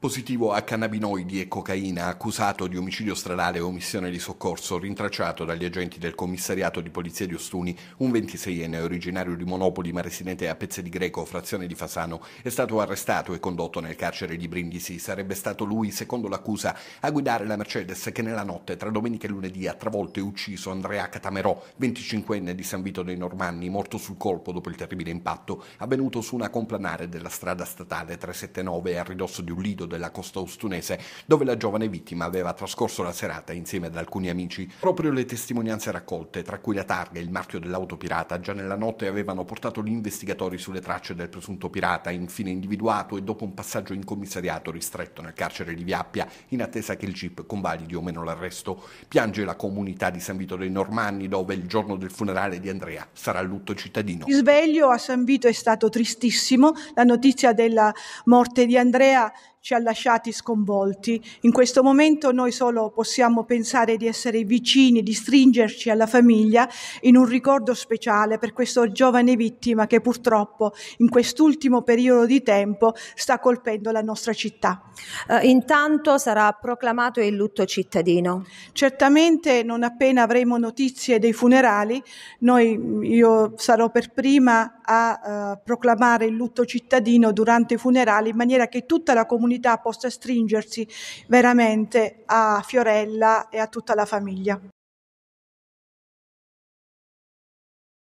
Positivo a cannabinoidi e cocaina, accusato di omicidio stradale e omissione di soccorso, rintracciato dagli agenti del commissariato di polizia di Ostuni, un 26enne originario di Monopoli ma residente a Pezze di Greco, frazione di Fasano, è stato arrestato e condotto nel carcere di Brindisi. Sarebbe stato lui, secondo l'accusa, a guidare la Mercedes che nella notte tra domenica e lunedì ha travolto e ucciso Andrea Catamerò, 25enne di San Vito dei Normanni, morto sul colpo dopo il terribile impatto avvenuto su una complanare della strada statale 379 a ridosso di un lido della costa ostunese, dove la giovane vittima aveva trascorso la serata insieme ad alcuni amici. Proprio le testimonianze raccolte, tra cui la targa e il marchio dell'auto pirata, già nella notte avevano portato gli investigatori sulle tracce del presunto pirata, infine individuato e dopo un passaggio in commissariato ristretto nel carcere di Viappia, in attesa che il GIP convalidi o meno l'arresto. Piange la comunità di San Vito dei Normanni, dove il giorno del funerale di Andrea sarà lutto cittadino. Il sveglio a San Vito è stato tristissimo, la notizia della morte di Andrea ci ha lasciati sconvolti. In questo momento noi solo possiamo pensare di essere vicini, di stringerci alla famiglia in un ricordo speciale per questa giovane vittima che purtroppo in quest'ultimo periodo di tempo sta colpendo la nostra città. Uh, intanto sarà proclamato il lutto cittadino. Certamente non appena avremo notizie dei funerali, noi, io sarò per prima a eh, proclamare il lutto cittadino durante i funerali in maniera che tutta la comunità possa stringersi veramente a Fiorella e a tutta la famiglia.